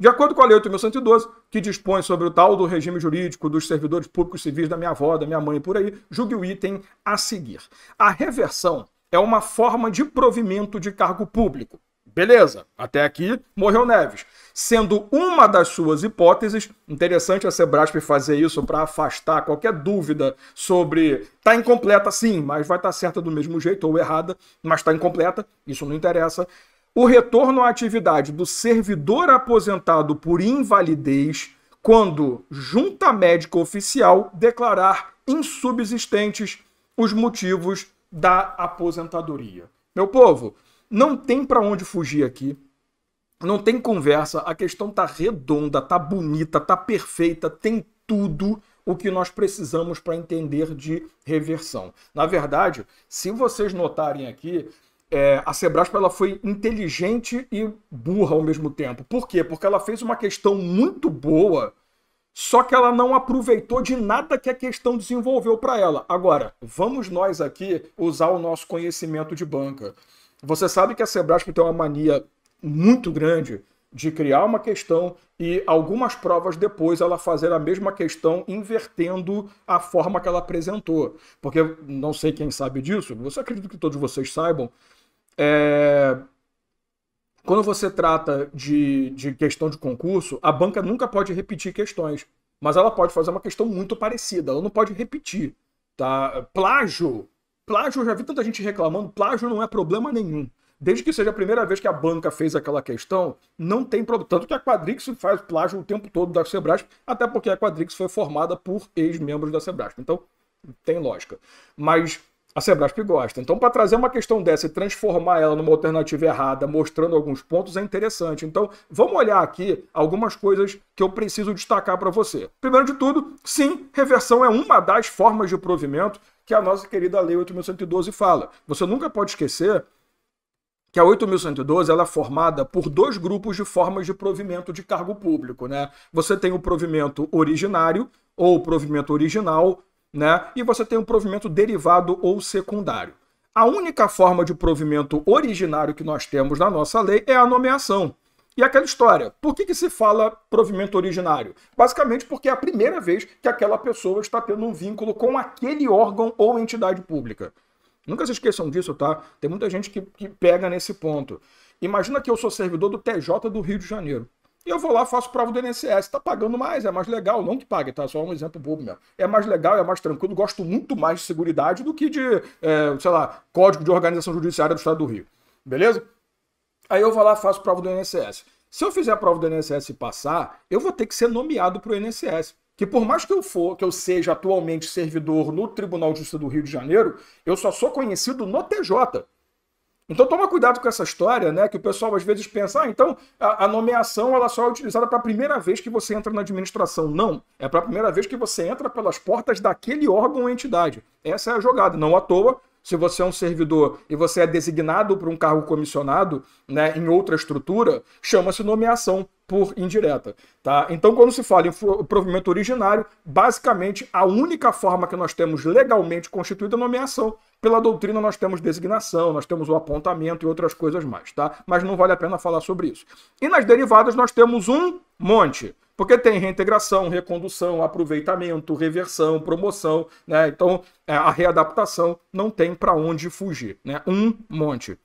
De acordo com a Lei 8.112, que dispõe sobre o tal do regime jurídico dos servidores públicos civis da minha avó, da minha mãe, por aí, julgue o item a seguir. A reversão é uma forma de provimento de cargo público. Beleza, até aqui morreu Neves. Sendo uma das suas hipóteses, interessante a Sebrasp fazer isso para afastar qualquer dúvida sobre tá incompleta sim, mas vai estar tá certa do mesmo jeito ou errada, mas tá incompleta, isso não interessa o retorno à atividade do servidor aposentado por invalidez quando junta médica oficial declarar insubsistentes os motivos da aposentadoria. Meu povo, não tem para onde fugir aqui. Não tem conversa, a questão tá redonda, tá bonita, tá perfeita, tem tudo o que nós precisamos para entender de reversão. Na verdade, se vocês notarem aqui, é, a Sebraspa ela foi inteligente e burra ao mesmo tempo. Por quê? Porque ela fez uma questão muito boa, só que ela não aproveitou de nada que a questão desenvolveu para ela. Agora, vamos nós aqui usar o nosso conhecimento de banca. Você sabe que a Sebraspa tem uma mania muito grande de criar uma questão e algumas provas depois ela fazer a mesma questão invertendo a forma que ela apresentou. Porque não sei quem sabe disso, você acredito que todos vocês saibam, é... Quando você trata de, de questão de concurso, a banca nunca pode repetir questões, mas ela pode fazer uma questão muito parecida, ela não pode repetir. Tá? Plágio, plágio, eu já vi tanta gente reclamando, plágio não é problema nenhum. Desde que seja a primeira vez que a banca fez aquela questão, não tem problema. Tanto que a Quadrix faz plágio o tempo todo da Sebrasp, até porque a Quadrix foi formada por ex-membros da Sebrasp. Então, tem lógica. Mas a Sebrasp gosta. Então, para trazer uma questão dessa e transformar ela numa alternativa errada, mostrando alguns pontos, é interessante. Então, vamos olhar aqui algumas coisas que eu preciso destacar para você. Primeiro de tudo, sim, reversão é uma das formas de provimento que a nossa querida Lei 8.112 fala. Você nunca pode esquecer que a 8.112 ela é formada por dois grupos de formas de provimento de cargo público. Né? Você tem o provimento originário, ou provimento original, né? E você tem um provimento derivado ou secundário. A única forma de provimento originário que nós temos na nossa lei é a nomeação. E aquela história, por que, que se fala provimento originário? Basicamente porque é a primeira vez que aquela pessoa está tendo um vínculo com aquele órgão ou entidade pública. Nunca se esqueçam disso, tá? Tem muita gente que, que pega nesse ponto. Imagina que eu sou servidor do TJ do Rio de Janeiro. E eu vou lá, faço prova do INSS. Está pagando mais, é mais legal. Não que pague, tá? Só um exemplo bobo mesmo. É mais legal, é mais tranquilo. Gosto muito mais de segurança do que de, é, sei lá, Código de Organização Judiciária do Estado do Rio. Beleza? Aí eu vou lá, faço prova do INSS. Se eu fizer a prova do INSS e passar, eu vou ter que ser nomeado para o INSS. Que por mais que eu for, que eu seja atualmente servidor no Tribunal de Justiça do Rio de Janeiro, eu só sou conhecido no TJ. Então toma cuidado com essa história, né? Que o pessoal às vezes pensa, ah, então a, a nomeação ela só é utilizada para a primeira vez que você entra na administração. Não, é para a primeira vez que você entra pelas portas daquele órgão ou entidade. Essa é a jogada, não à toa. Se você é um servidor e você é designado para um cargo comissionado, né, em outra estrutura, chama-se nomeação por indireta, tá? Então, quando se fala em provimento originário, basicamente a única forma que nós temos legalmente constituída é nomeação. Pela doutrina nós temos designação, nós temos o apontamento e outras coisas mais, tá? Mas não vale a pena falar sobre isso. E nas derivadas nós temos um monte. Porque tem reintegração, recondução, aproveitamento, reversão, promoção, né? Então, é, a readaptação não tem para onde fugir, né? Um monte.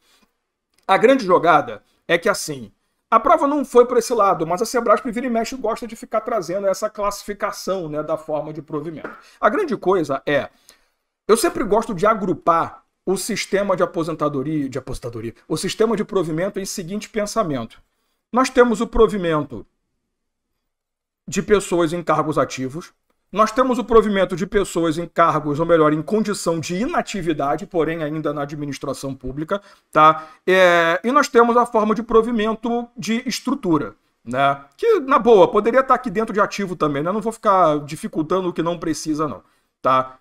A grande jogada é que assim, a prova não foi para esse lado, mas a Sebrasp vira e mexe gosta de ficar trazendo essa classificação né, da forma de provimento. A grande coisa é eu sempre gosto de agrupar o sistema de aposentadoria, de aposentadoria, o sistema de provimento em seguinte pensamento. Nós temos o provimento de pessoas em cargos ativos, nós temos o provimento de pessoas em cargos, ou melhor, em condição de inatividade, porém ainda na administração pública, tá? É, e nós temos a forma de provimento de estrutura. Né? Que, na boa, poderia estar aqui dentro de ativo também, né? Não vou ficar dificultando o que não precisa, não. Tá?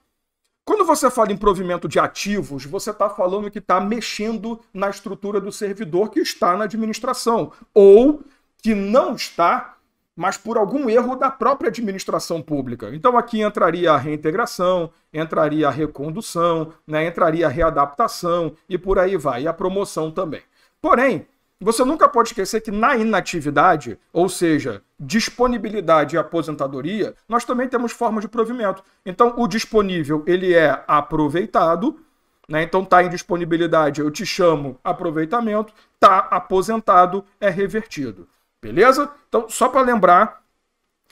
Quando você fala em provimento de ativos, você está falando que está mexendo na estrutura do servidor que está na administração, ou que não está, mas por algum erro da própria administração pública. Então aqui entraria a reintegração, entraria a recondução, né, entraria a readaptação e por aí vai, e a promoção também. Porém, você nunca pode esquecer que na inatividade, ou seja, disponibilidade e aposentadoria, nós também temos forma de provimento. Então, o disponível, ele é aproveitado, né? Então, está em disponibilidade, eu te chamo aproveitamento, está aposentado, é revertido. Beleza? Então, só para lembrar,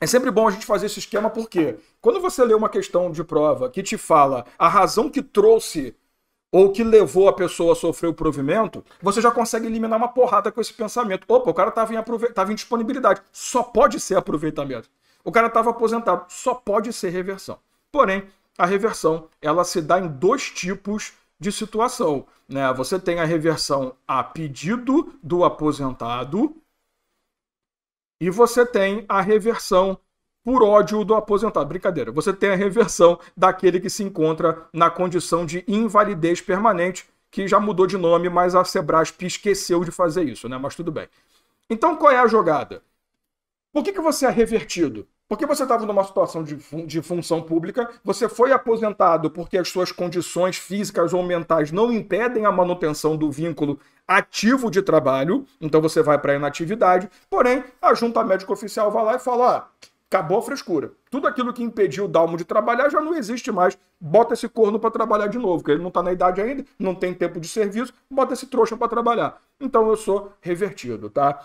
é sempre bom a gente fazer esse esquema porque quando você lê uma questão de prova que te fala a razão que trouxe ou que levou a pessoa a sofrer o provimento, você já consegue eliminar uma porrada com esse pensamento. Opa, o cara estava em, aprove... tava em disponibilidade. Só pode ser aproveitamento. O cara estava aposentado. Só pode ser reversão. Porém, a reversão ela se dá em dois tipos de situação. Né? Você tem a reversão a pedido do aposentado e você tem a reversão por ódio do aposentado. Brincadeira. Você tem a reversão daquele que se encontra na condição de invalidez permanente, que já mudou de nome, mas a Sebrasp esqueceu de fazer isso, né? Mas tudo bem. Então qual é a jogada? Por que, que você é revertido? Porque você estava numa situação de, fun de função pública, você foi aposentado porque as suas condições físicas ou mentais não impedem a manutenção do vínculo ativo de trabalho, então você vai para a inatividade, porém a junta médica oficial vai lá e fala: Acabou a frescura. Tudo aquilo que impediu o Dalmo de trabalhar já não existe mais. Bota esse corno para trabalhar de novo, porque ele não está na idade ainda, não tem tempo de serviço, bota esse trouxa para trabalhar. Então eu sou revertido, tá?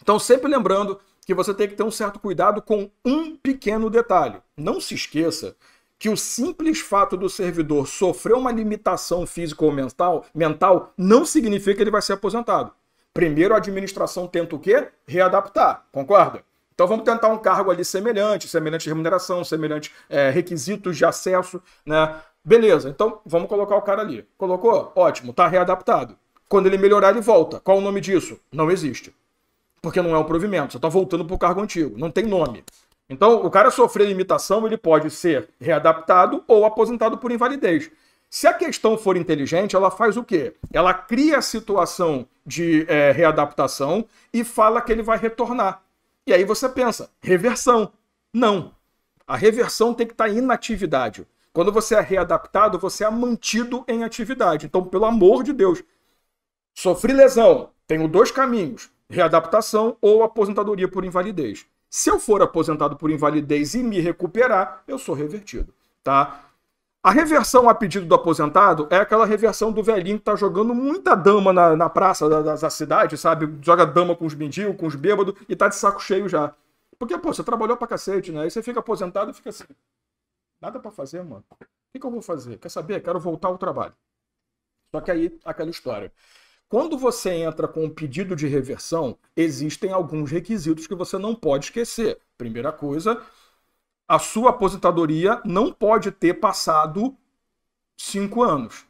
Então sempre lembrando que você tem que ter um certo cuidado com um pequeno detalhe. Não se esqueça que o simples fato do servidor sofrer uma limitação física ou mental, mental não significa que ele vai ser aposentado. Primeiro a administração tenta o quê? Readaptar, concorda? Então vamos tentar um cargo ali semelhante, semelhante remuneração, semelhante é, requisitos de acesso, né? Beleza, então vamos colocar o cara ali. Colocou? Ótimo, tá readaptado. Quando ele melhorar, ele volta. Qual o nome disso? Não existe. Porque não é um provimento, você está voltando para o cargo antigo, não tem nome. Então, o cara sofrer limitação, ele pode ser readaptado ou aposentado por invalidez. Se a questão for inteligente, ela faz o quê? Ela cria a situação de é, readaptação e fala que ele vai retornar. E aí você pensa, reversão. Não. A reversão tem que estar tá em inatividade. Quando você é readaptado, você é mantido em atividade. Então, pelo amor de Deus, sofri lesão, tenho dois caminhos: readaptação ou aposentadoria por invalidez. Se eu for aposentado por invalidez e me recuperar, eu sou revertido, tá? A reversão a pedido do aposentado é aquela reversão do velhinho que tá jogando muita dama na, na praça da, da, da, cidade, sabe? Joga dama com os mendigos, com os bêbados e tá de saco cheio já. Porque, pô, você trabalhou pra cacete, né? Aí você fica aposentado e fica assim. Nada para fazer, mano. O que, que eu vou fazer? Quer saber? Quero voltar ao trabalho. Só que aí, aquela história. Quando você entra com um pedido de reversão, existem alguns requisitos que você não pode esquecer. Primeira coisa, a sua aposentadoria não pode ter passado cinco anos.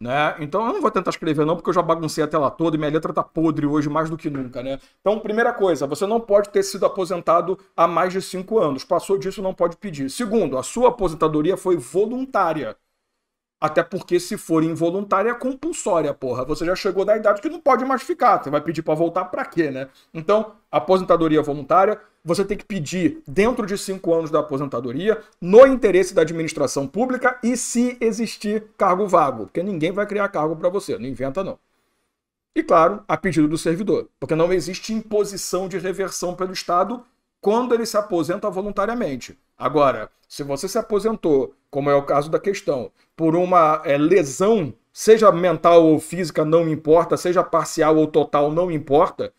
Né? Então eu não vou tentar escrever não, porque eu já baguncei a tela toda e minha letra está podre hoje mais do que nunca, né? Então, primeira coisa, você não pode ter sido aposentado há mais de cinco anos. Passou disso, não pode pedir. Segundo, a sua aposentadoria foi voluntária. Até porque se for involuntária é compulsória, porra. Você já chegou da idade que não pode mais ficar. Você vai pedir para voltar para quê, né? Então, aposentadoria voluntária, você tem que pedir dentro de cinco anos da aposentadoria, no interesse da administração pública e se existir cargo vago, porque ninguém vai criar cargo para você, não inventa não. E claro, a pedido do servidor, porque não existe imposição de reversão pelo Estado quando ele se aposenta voluntariamente. Agora, se você se aposentou, como é o caso da questão, por uma é, lesão, seja mental ou física, não importa, seja parcial ou total, não importa,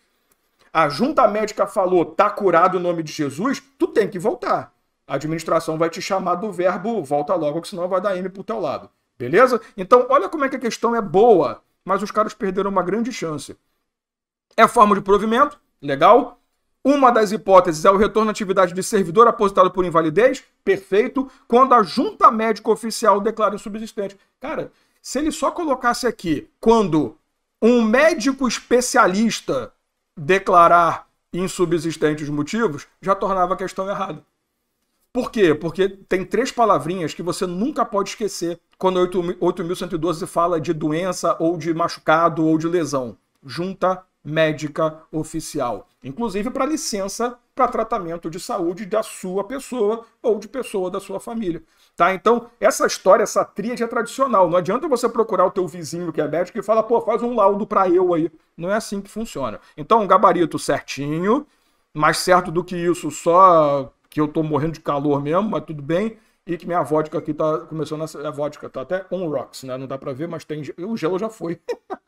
a junta médica falou, tá curado em nome de Jesus, tu tem que voltar. A administração vai te chamar do verbo volta logo, que senão vai dar M pro teu lado. Beleza? Então, olha como é que a questão é boa, mas os caras perderam uma grande chance. É forma de provimento, legal. Uma das hipóteses é o retorno à atividade de servidor aposentado por invalidez, perfeito, quando a junta médica oficial declara insubsistente. Cara, se ele só colocasse aqui quando um médico especialista declarar insubsistente os motivos, já tornava a questão errada. Por quê? Porque tem três palavrinhas que você nunca pode esquecer quando 8.112 fala de doença ou de machucado ou de lesão. Junta médica oficial, inclusive para licença para tratamento de saúde da sua pessoa ou de pessoa da sua família, tá? Então, essa história, essa tríade é tradicional. Não adianta você procurar o teu vizinho que é médico e falar, pô, faz um laudo para eu aí. Não é assim que funciona. Então, um gabarito certinho, mais certo do que isso, só que eu tô morrendo de calor mesmo, mas tudo bem. E que minha vodka aqui tá começando a, a vodka tá até on rocks, né? Não dá para ver, mas tem o gelo já foi.